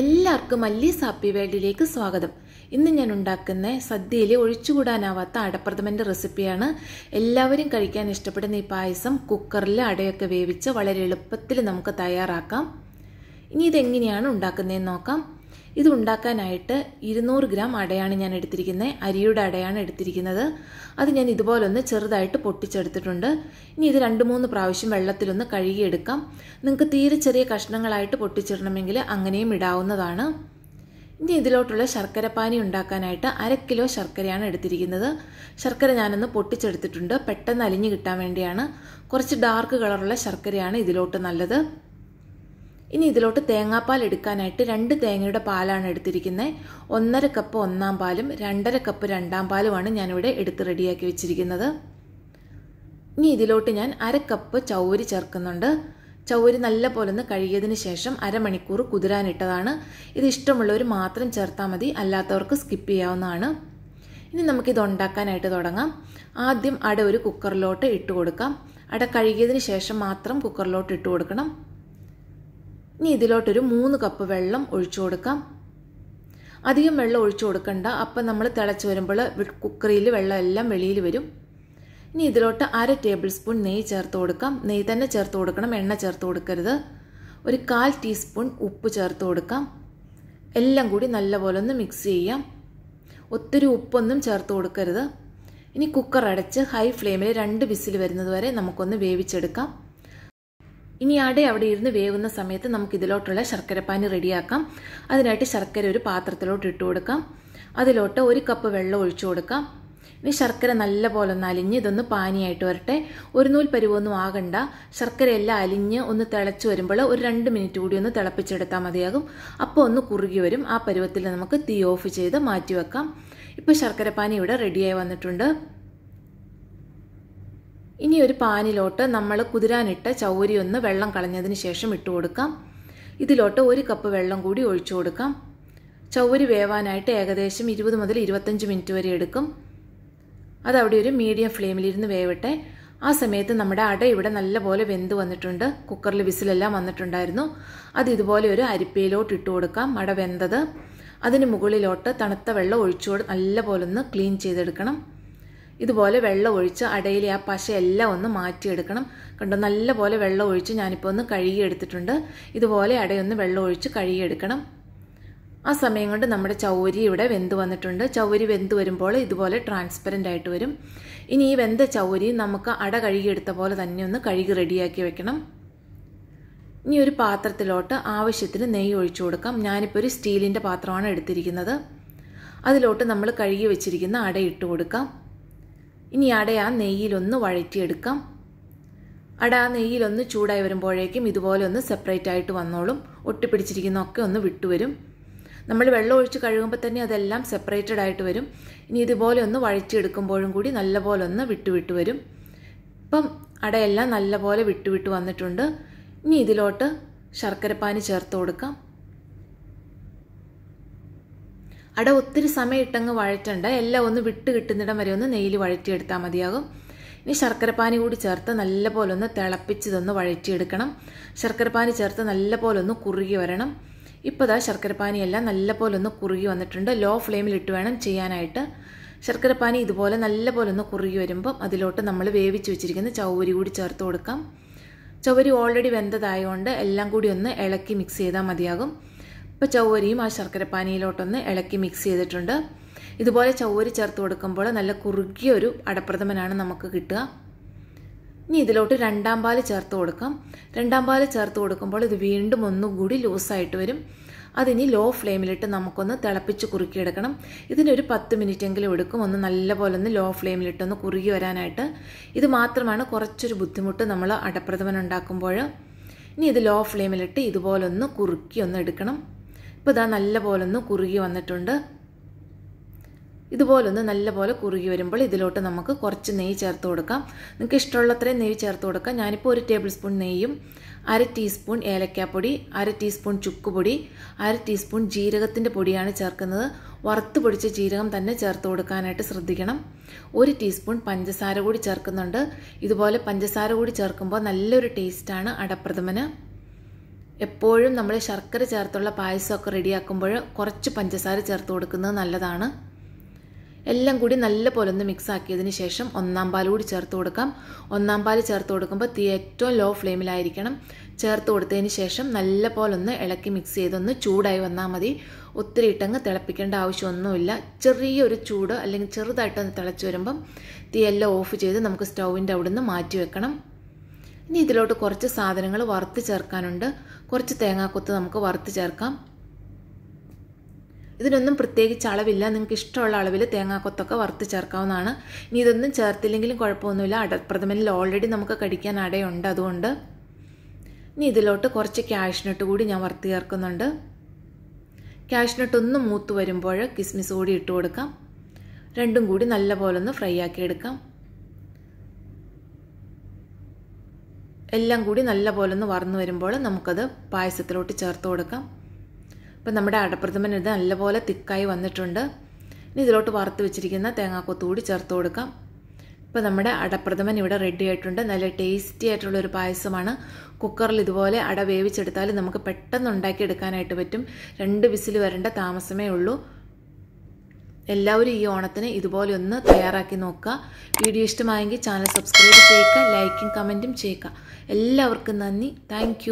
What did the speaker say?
എല്ലാവർക്കും അല്ലി സാപ്പി വേൾഡിലേക്ക് സ്വാഗതം ഇന്ന് ഞാൻ ഉണ്ടാക്കുന്ന സദ്യയിലെ ഒഴിച്ചുകൂടാനാവാത്ത അടപ്രഥമൻ്റെ റെസിപ്പിയാണ് എല്ലാവരും കഴിക്കാൻ ഇഷ്ടപ്പെടുന്ന ഈ പായസം കുക്കറിൽ അടയൊക്കെ വേവിച്ച് വളരെ എളുപ്പത്തിൽ നമുക്ക് തയ്യാറാക്കാം ഇനി ഇതെങ്ങനെയാണ് ഉണ്ടാക്കുന്നതെന്ന് നോക്കാം ഇതുണ്ടാക്കാനായിട്ട് ഇരുന്നൂറ് ഗ്രാം അടയാണ് ഞാൻ എടുത്തിരിക്കുന്നത് അരിയുടെ അടയാണ് എടുത്തിരിക്കുന്നത് അത് ഞാൻ ഇതുപോലൊന്ന് ചെറുതായിട്ട് പൊട്ടിച്ചെടുത്തിട്ടുണ്ട് ഇനി ഇത് രണ്ട് മൂന്ന് പ്രാവശ്യം വെള്ളത്തിലൊന്ന് കഴുകിയെടുക്കാം നിങ്ങൾക്ക് തീരെ ചെറിയ കഷ്ണങ്ങളായിട്ട് പൊട്ടിച്ചിടണമെങ്കിൽ അങ്ങനെയും ഇടാവുന്നതാണ് ഇനി ഇതിലോട്ടുള്ള ശർക്കര പാനി ഉണ്ടാക്കാനായിട്ട് അര കിലോ ശർക്കരയാണ് എടുത്തിരിക്കുന്നത് ശർക്കര ഞാനൊന്ന് പൊട്ടിച്ചെടുത്തിട്ടുണ്ട് പെട്ടെന്ന് അലിഞ്ഞു കിട്ടാൻ വേണ്ടിയാണ് കുറച്ച് ഡാർക്ക് കളറുള്ള ശർക്കരയാണ് ഇതിലോട്ട് നല്ലത് ഇനി ഇതിലോട്ട് തേങ്ങാപ്പാൽ എടുക്കാനായിട്ട് രണ്ട് തേങ്ങയുടെ പാലാണ് എടുത്തിരിക്കുന്നത് ഒന്നര കപ്പ് ഒന്നാം പാലും രണ്ടര കപ്പ് രണ്ടാം പാലുമാണ് ഞാനിവിടെ എടുത്ത് റെഡിയാക്കി വെച്ചിരിക്കുന്നത് ഇനി ഇതിലോട്ട് ഞാൻ അരക്കപ്പ് കപ്പ് ചൗരി ചേർക്കുന്നുണ്ട് ചൗരി നല്ല പോലെ ഒന്ന് കഴുകിയതിന് ശേഷം അരമണിക്കൂർ കുതിരാനിട്ടതാണ് ഇത് ഇഷ്ടമുള്ളവർ മാത്രം ചേർത്താൽ മതി അല്ലാത്തവർക്ക് സ്കിപ്പ് ചെയ്യാവുന്നതാണ് ഇനി നമുക്കിത് ഉണ്ടാക്കാനായിട്ട് തുടങ്ങാം ആദ്യം അട ഒരു കുക്കറിലോട്ട് ഇട്ട് കൊടുക്കാം അട കഴുകിയതിന് ശേഷം മാത്രം കുക്കറിലോട്ട് ഇട്ട് കൊടുക്കണം ഇനി ഇതിലോട്ടൊരു മൂന്ന് കപ്പ് വെള്ളം ഒഴിച്ചു കൊടുക്കാം അധികം വെള്ളം ഒഴിച്ചു കൊടുക്കണ്ട അപ്പം നമ്മൾ തിളച്ച് വരുമ്പോൾ കുക്കറിയിൽ വെള്ളമെല്ലാം വെളിയിൽ വരും ഇനി ഇതിലോട്ട് അര ടേബിൾ സ്പൂൺ നെയ്യ് ചേർത്ത് കൊടുക്കാം നെയ്യ് തന്നെ ചേർത്ത് കൊടുക്കണം എണ്ണ ചേർത്ത് കൊടുക്കരുത് ഒരു കാൽ ടീസ്പൂൺ ഉപ്പ് ചേർത്ത് കൊടുക്കാം എല്ലാം കൂടി നല്ലപോലെ ഒന്ന് മിക്സ് ചെയ്യാം ഒത്തിരി ഉപ്പൊന്നും ചേർത്ത് കൊടുക്കരുത് ഇനി കുക്കർ അടച്ച് ഹൈ ഫ്ലെയിമിൽ രണ്ട് വിസിൽ വരുന്നത് വരെ നമുക്കൊന്ന് വേവിച്ചെടുക്കാം ഇനി അട അവിടെ ഇരുന്ന് വേവുന്ന സമയത്ത് നമുക്ക് ഇതിലോട്ടുള്ള ശർക്കരപ്പാനി റെഡിയാക്കാം അതിനായിട്ട് ശർക്കര ഒരു പാത്രത്തിലോട്ട് ഇട്ട് കൊടുക്കാം അതിലോട്ട് ഒരു കപ്പ് വെള്ളം ഒഴിച്ചു കൊടുക്കാം ഇനി ശർക്കര നല്ല പോലെ ഒന്ന് അലിഞ്ഞ് ഇതൊന്ന് പാനിയായിട്ട് വരട്ടെ ഒരു നൂൽ പരുവൊന്നും ആകണ്ട ശർക്കരയെല്ലാം അലിഞ്ഞ് ഒന്ന് തിളച്ച് വരുമ്പോൾ ഒരു രണ്ട് മിനിറ്റ് കൂടി ഒന്ന് തിളപ്പിച്ചെടുത്താൽ മതിയാകും അപ്പോൾ ഒന്ന് കുറുകി വരും ആ പരുവത്തിൽ നമുക്ക് തീ ഓഫ് ചെയ്ത് മാറ്റി വെക്കാം ഇപ്പോൾ ശർക്കരപ്പാനി ഇവിടെ റെഡിയായി വന്നിട്ടുണ്ട് ഇനി ഒരു പാനിലോട്ട് നമ്മൾ കുതിരാനിട്ട് ചൗരി ഒന്ന് വെള്ളം കളഞ്ഞതിന് ശേഷം ഇട്ട് കൊടുക്കാം ഇതിലോട്ട് ഒരു കപ്പ് വെള്ളം കൂടി ഒഴിച്ചു കൊടുക്കാം ചൗരി വേവാനായിട്ട് ഏകദേശം ഇരുപത് മുതൽ ഇരുപത്തഞ്ച് മിനിറ്റ് വരെ എടുക്കും അതവിടെ ഒരു മീഡിയം ഫ്ലെയിമിലിരുന്ന് വേവട്ടെ ആ സമയത്ത് നമ്മുടെ അട ഇവിടെ നല്ലപോലെ വെന്ത് വന്നിട്ടുണ്ട് കുക്കറിൽ വിസിലെല്ലാം വന്നിട്ടുണ്ടായിരുന്നു അത് ഇതുപോലെ ഒരു അരിപ്പയിലോട്ട് ഇട്ട് കൊടുക്കാം അട വെന്തത് അതിന് മുകളിലോട്ട് തണുത്ത വെള്ളം ഒഴിച്ചു നല്ലപോലെ ഒന്ന് ക്ലീൻ ചെയ്തെടുക്കണം ഇതുപോലെ വെള്ളം ഒഴിച്ച് അടയിലെ ആ എല്ലാം ഒന്ന് മാറ്റിയെടുക്കണം കണ്ടോ നല്ലപോലെ വെള്ളം ഒഴിച്ച് ഞാനിപ്പോൾ ഒന്ന് കഴുകിയെടുത്തിട്ടുണ്ട് ഇതുപോലെ അടയൊന്ന് വെള്ളം ഒഴിച്ച് കഴുകിയെടുക്കണം ആ സമയം കൊണ്ട് നമ്മുടെ ചൗരി ഇവിടെ വെന്ത് വന്നിട്ടുണ്ട് ചൗരി വെന്ത് വരുമ്പോൾ ഇതുപോലെ ട്രാൻസ്പെറൻ്റ് ആയിട്ട് വരും ഇനി ഈ വെന്ത ചൗരി നമുക്ക് അട കഴുകിയെടുത്ത പോലെ തന്നെ ഒന്ന് കഴുകി റെഡിയാക്കി വെക്കണം ഇനി ഒരു പാത്രത്തിലോട്ട് ആവശ്യത്തിന് നെയ്യ് ഒഴിച്ചു കൊടുക്കാം ഞാനിപ്പോൾ ഒരു സ്റ്റീലിൻ്റെ പാത്രമാണ് എടുത്തിരിക്കുന്നത് അതിലോട്ട് നമ്മൾ കഴുകി വെച്ചിരിക്കുന്ന അട ഇട്ട് കൊടുക്കാം ഇനി അട ആ നെയ്യിലൊന്ന് വഴറ്റിയെടുക്കാം അട ആ നെയ്യിലൊന്ന് ചൂടായി വരുമ്പോഴേക്കും ഇതുപോലെ ഒന്ന് സെപ്പറേറ്റ് ആയിട്ട് വന്നോളും ഒക്കെ ഒന്ന് വിട്ടുവരും നമ്മൾ വെള്ളം ഒഴിച്ച് കഴുകുമ്പോൾ തന്നെ അതെല്ലാം സെപ്പറേറ്റഡ് ആയിട്ട് വരും ഇനി ഇതുപോലെ ഒന്ന് വഴിച്ചെടുക്കുമ്പോഴും കൂടി നല്ലപോലെ ഒന്ന് വിട്ടുവിട്ട് വരും ഇപ്പം അടയെല്ലാം നല്ലപോലെ വിട്ടുവിട്ട് വന്നിട്ടുണ്ട് ഇനി ഇതിലോട്ട് ശർക്കരപ്പാനി ചേർത്ത് കൊടുക്കാം അട ഒത്തിരി സമയം ഇട്ടങ്ങ് വഴറ്റണ്ട എല്ലാം ഒന്ന് വിട്ട് കിട്ടുന്നിടം വരെ ഒന്ന് നെയ്യിൽ വഴറ്റിയെടുത്താൽ മതിയാകും ഇനി ശർക്കരപ്പാനി കൂടി ചേർത്ത് നല്ലപോലെ ഒന്ന് തിളപ്പിച്ചതൊന്ന് വഴറ്റിയെടുക്കണം ശർക്കരപ്പാനി ചേർത്ത് നല്ലപോലെ ഒന്ന് കുറുകി വരണം ഇപ്പോൾ ദാ ശർക്കരപ്പാനിയെല്ലാം നല്ലപോലെ ഒന്ന് കുറുകി വന്നിട്ടുണ്ട് ലോ ഫ്ലെയിമിൽ ഇട്ട് വേണം ചെയ്യാനായിട്ട് ശർക്കരപ്പാനി ഇതുപോലെ നല്ലപോലെ ഒന്ന് കുറുകി വരുമ്പം അതിലോട്ട് നമ്മൾ വേവിച്ച് വെച്ചിരിക്കുന്ന ചൗവരി കൂടി ചേർത്ത് കൊടുക്കാം ചൗവരി ഓൾറെഡി വെന്തതായതുകൊണ്ട് എല്ലാം കൂടി ഒന്ന് ഇളക്കി മിക്സ് ചെയ്താൽ മതിയാകും ഇപ്പം ചവ്വരിയും ആ ശർക്കരപ്പാനിയിലോട്ടൊന്ന് ഇളക്കി മിക്സ് ചെയ്തിട്ടുണ്ട് ഇതുപോലെ ചവ്വരി ചേർത്ത് കൊടുക്കുമ്പോൾ നല്ല കുറുകിയൊരു ഒരു അടപ്രഥമനാണ് നമുക്ക് കിട്ടുക ഇനി ഇതിലോട്ട് രണ്ടാം പാല് ചേർത്ത് കൊടുക്കാം രണ്ടാം പാല് ചേർത്ത് കൊടുക്കുമ്പോൾ ഇത് വീണ്ടും ഒന്നുകൂടി ലൂസായിട്ട് വരും അതിനി ലോ ഫ്ലെയിമിലിട്ട് നമുക്കൊന്ന് തിളപ്പിച്ച് കുറുക്കിയെടുക്കണം ഇതിനൊരു പത്ത് മിനിറ്റെങ്കിലും എടുക്കും ഒന്ന് നല്ലപോലെ ഒന്ന് ലോ ഫ്ലെയിമിലിട്ടൊന്ന് കുറുകി വരാനായിട്ട് ഇത് മാത്രമാണ് കുറച്ചൊരു ബുദ്ധിമുട്ട് നമ്മൾ അടപ്രഥമൻ ഉണ്ടാക്കുമ്പോൾ ഇനി ഇത് ലോ ഫ്ലെയിമിലിട്ട് ഇതുപോലൊന്ന് കുറുക്കി ഒന്ന് എടുക്കണം ഇപ്പോൾ ഇതാ നല്ല പോലെ ഒന്ന് കുറുകി വന്നിട്ടുണ്ട് ഇതുപോലൊന്ന് നല്ലപോലെ കുറുകി വരുമ്പോൾ ഇതിലോട്ട് നമുക്ക് കുറച്ച് നെയ്യ് ചേർത്ത് കൊടുക്കാം നിങ്ങൾക്ക് ഇഷ്ടമുള്ളത്രയും നെയ്യ് ചേർത്ത് കൊടുക്കാം ഞാനിപ്പോൾ ഒരു ടേബിൾ സ്പൂൺ നെയ്യും അര ടീസ്പൂൺ ഏലക്കാപ്പൊടി അര ടീസ്പൂൺ ചുക്കുപൊടി അര ടീസ്പൂൺ ജീരകത്തിൻ്റെ പൊടിയാണ് ചേർക്കുന്നത് വറുത്ത് പൊടിച്ച ജീരകം തന്നെ ചേർത്ത് കൊടുക്കാനായിട്ട് ശ്രദ്ധിക്കണം ഒരു ടീസ്പൂൺ പഞ്ചസാര കൂടി ചേർക്കുന്നുണ്ട് ഇതുപോലെ പഞ്ചസാര കൂടി ചേർക്കുമ്പോൾ നല്ലൊരു ടേസ്റ്റാണ് അടപ്രഥമന് എപ്പോഴും നമ്മൾ ശർക്കര ചേർത്തുള്ള പായസമൊക്കെ റെഡിയാക്കുമ്പോൾ കുറച്ച് പഞ്ചസാര ചേർത്ത് കൊടുക്കുന്നത് നല്ലതാണ് എല്ലാം കൂടി നല്ല പോലെ ഒന്ന് മിക്സ് ആക്കിയതിന് ശേഷം ഒന്നാം പാൽ കൂടി ചേർത്ത് കൊടുക്കാം ഒന്നാം പാൽ ചേർത്ത് കൊടുക്കുമ്പോൾ തീ ഏറ്റവും ലോ ഫ്ലെയിമിലായിരിക്കണം ചേർത്ത് കൊടുത്തതിന് ശേഷം നല്ല പോലെ ഒന്ന് ഇളക്കി മിക്സ് ചെയ്തൊന്ന് ചൂടായി വന്നാൽ മതി ഒത്തിരി ഇട്ടങ്ങ് തിളപ്പിക്കേണ്ട ആവശ്യമൊന്നുമില്ല ചെറിയൊരു ചൂട് അല്ലെങ്കിൽ ചെറുതായിട്ടൊന്ന് തിളച്ച് വരുമ്പം തീയെല്ലാം ഓഫ് ചെയ്ത് നമുക്ക് സ്റ്റൗവിൻ്റെ നിന്ന് മാറ്റി വെക്കണം ഇനി ഇതിലോട്ട് കുറച്ച് സാധനങ്ങൾ വറുത്ത് ചേർക്കാനുണ്ട് കുറച്ച് തേങ്ങാക്കൊത്ത് നമുക്ക് വറുത്ത് ചേർക്കാം ഇതിനൊന്നും പ്രത്യേകിച്ച് അളവില്ല നിങ്ങൾക്ക് ഇഷ്ടമുള്ള അളവിൽ തേങ്ങാക്കൊത്തൊക്കെ വറുത്ത് ചേർക്കാവുന്നതാണ് ഇനി ഇതൊന്നും ചേർത്തില്ലെങ്കിലും കുഴപ്പമൊന്നുമില്ല അടപ്രഥമനിൽ ഓൾറെഡി നമുക്ക് കടിക്കാൻ അടയുണ്ട് അതുകൊണ്ട് ഇനി ഇതിലോട്ട് കുറച്ച് ക്യാഷ്നട്ട് കൂടി ഞാൻ വറുത്ത് ചേർക്കുന്നുണ്ട് ക്യാഷ്നട്ട് ഒന്ന് മൂത്ത് വരുമ്പോൾ കിസ്മിസ് കൂടി ഇട്ട് കൊടുക്കാം രണ്ടും കൂടി നല്ലപോലെ ഒന്ന് ഫ്രൈ ആക്കി എടുക്കാം എല്ലാം കൂടി പോലെ ഒന്ന് വറന്നു വരുമ്പോൾ നമുക്കത് പായസത്തിലോട്ട് ചേർത്ത് കൊടുക്കാം അപ്പം നമ്മുടെ അടപ്രഥമൻ ഇത് നല്ലപോലെ തിക്കായി വന്നിട്ടുണ്ട് ഇനി ഇതിലോട്ട് വറുത്ത് വെച്ചിരിക്കുന്ന തേങ്ങാക്കൊത്തു കൂടി ചേർത്ത് കൊടുക്കാം ഇപ്പം നമ്മുടെ അടപ്രഥമൻ ഇവിടെ റെഡി ആയിട്ടുണ്ട് നല്ല ടേസ്റ്റി ആയിട്ടുള്ള ഒരു പായസമാണ് കുക്കറിൽ ഇതുപോലെ അട വേവിച്ചെടുത്താൽ നമുക്ക് പെട്ടെന്ന് ഉണ്ടാക്കിയെടുക്കാനായിട്ട് പറ്റും രണ്ട് വിസിൽ വരേണ്ട താമസമേ ഉള്ളൂ എല്ലാവരും ഈ ഓണത്തിന് ഇതുപോലെ ഒന്ന് തയ്യാറാക്കി നോക്കുക വീഡിയോ ഇഷ്ടമായെങ്കിൽ ചാനൽ സബ്സ്ക്രൈബ് ചെയ്യുക ലൈക്കും കമൻറ്റും ചെയ്യുക എല്ലാവർക്കും നന്ദി താങ്ക്